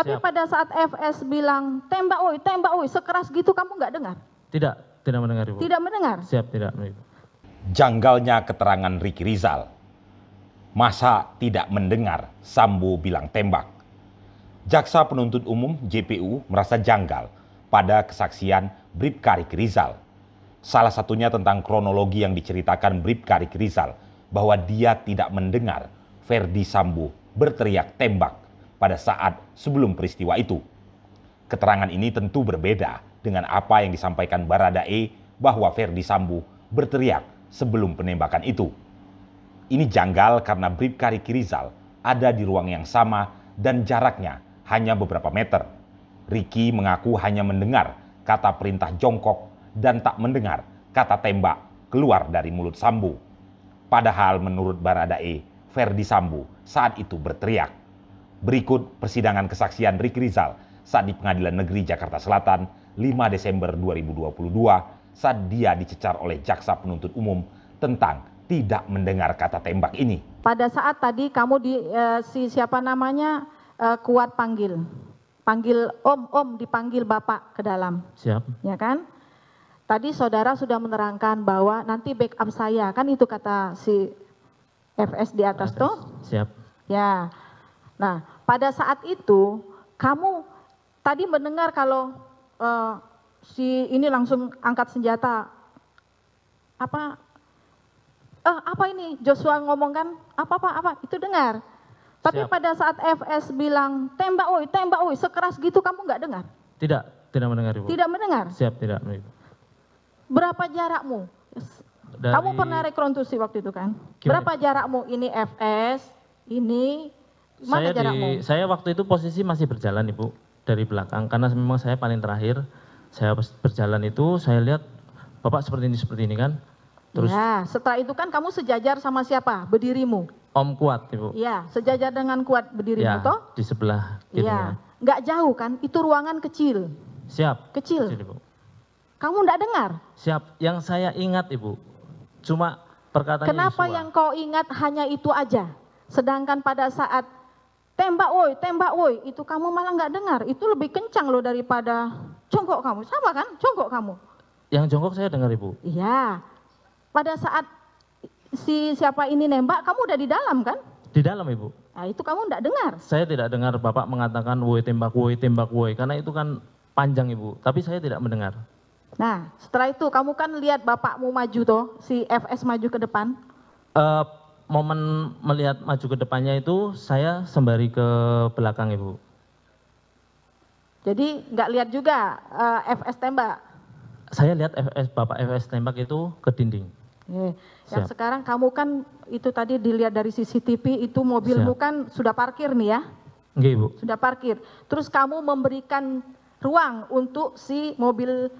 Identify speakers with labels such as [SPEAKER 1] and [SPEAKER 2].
[SPEAKER 1] Tapi Siap. pada saat FS bilang tembak woi, tembak woi, sekeras gitu kamu nggak dengar?
[SPEAKER 2] Tidak, tidak mendengar Ibu. Tidak mendengar? Siap, tidak. Janggalnya keterangan Riki Rizal. Masa tidak mendengar Sambo bilang tembak. Jaksa penuntut umum JPU merasa janggal pada kesaksian Brip Riki Rizal. Salah satunya tentang kronologi yang diceritakan Brip Riki Rizal bahwa dia tidak mendengar Ferdi Sambo berteriak tembak pada saat sebelum peristiwa itu. Keterangan ini tentu berbeda dengan apa yang disampaikan Baradae bahwa Verdi Sambo berteriak sebelum penembakan itu. Ini janggal karena Bribka Riki Rizal ada di ruang yang sama dan jaraknya hanya beberapa meter. Riki mengaku hanya mendengar kata perintah jongkok dan tak mendengar kata tembak keluar dari mulut Sambo. Padahal menurut Baradae, Verdi Sambo saat itu berteriak. Berikut persidangan kesaksian Riki Rizal saat di Pengadilan Negeri Jakarta Selatan 5 Desember 2022 saat dia dicecar oleh jaksa penuntut umum tentang tidak mendengar kata tembak ini.
[SPEAKER 1] Pada saat tadi kamu di uh, si siapa namanya eh, kuat panggil. Panggil om, om dipanggil bapak ke dalam. Siap. Ya kan? Tadi saudara sudah menerangkan bahwa nanti backup saya, kan itu kata si FS di atas, atas. tuh. Siap. Ya, nah pada saat itu kamu tadi mendengar kalau eh, si ini langsung angkat senjata apa eh, apa ini Joshua ngomong kan apa apa apa itu dengar tapi Siap. pada saat FS bilang tembak woi tembak woi sekeras gitu kamu nggak dengar
[SPEAKER 3] tidak tidak mendengar ibu tidak mendengar siap tidak ibu.
[SPEAKER 1] berapa jarakmu
[SPEAKER 3] Dari... kamu pernah
[SPEAKER 1] rekonstruksi waktu itu kan Gimana? berapa jarakmu ini FS ini saya di saya
[SPEAKER 3] waktu itu posisi masih berjalan ibu dari belakang karena memang saya paling terakhir saya berjalan itu saya lihat bapak seperti ini seperti ini kan terus
[SPEAKER 1] ya setelah itu kan kamu sejajar sama siapa berdirimu
[SPEAKER 3] om kuat ibu
[SPEAKER 1] ya sejajar dengan kuat berdirimu ya, toh
[SPEAKER 3] di sebelah
[SPEAKER 1] kirinya ya. nggak jauh kan itu ruangan kecil
[SPEAKER 3] siap kecil, kecil ibu.
[SPEAKER 1] kamu nggak dengar
[SPEAKER 3] siap yang saya ingat ibu cuma perkataan kenapa
[SPEAKER 1] Yusua. yang kau ingat hanya itu aja sedangkan pada saat tembak woi, tembak woi, itu kamu malah nggak dengar. Itu lebih kencang loh daripada jongkok kamu. Sama kan? Jongkok kamu.
[SPEAKER 3] Yang jongkok saya dengar Ibu.
[SPEAKER 1] Iya. Pada saat si siapa ini nembak, kamu udah di dalam kan? Di dalam Ibu. Nah, itu kamu nggak dengar.
[SPEAKER 3] Saya tidak dengar Bapak mengatakan woi tembak woi tembak woi karena itu kan panjang Ibu, tapi saya tidak mendengar.
[SPEAKER 1] Nah, setelah itu kamu kan lihat bapakmu maju toh, si FS maju ke depan.
[SPEAKER 3] Uh, momen melihat maju ke depannya itu saya sembari ke belakang ibu.
[SPEAKER 1] Jadi nggak lihat juga uh, eh, FS tembak?
[SPEAKER 3] Saya lihat FS bapak FS tembak itu ke dinding.
[SPEAKER 1] Yeah. yang sekarang kamu kan itu tadi dilihat dari CCTV itu mobilmu Siap. kan sudah parkir nih ya? Enggak ibu. Sudah parkir. Terus kamu memberikan ruang untuk si mobil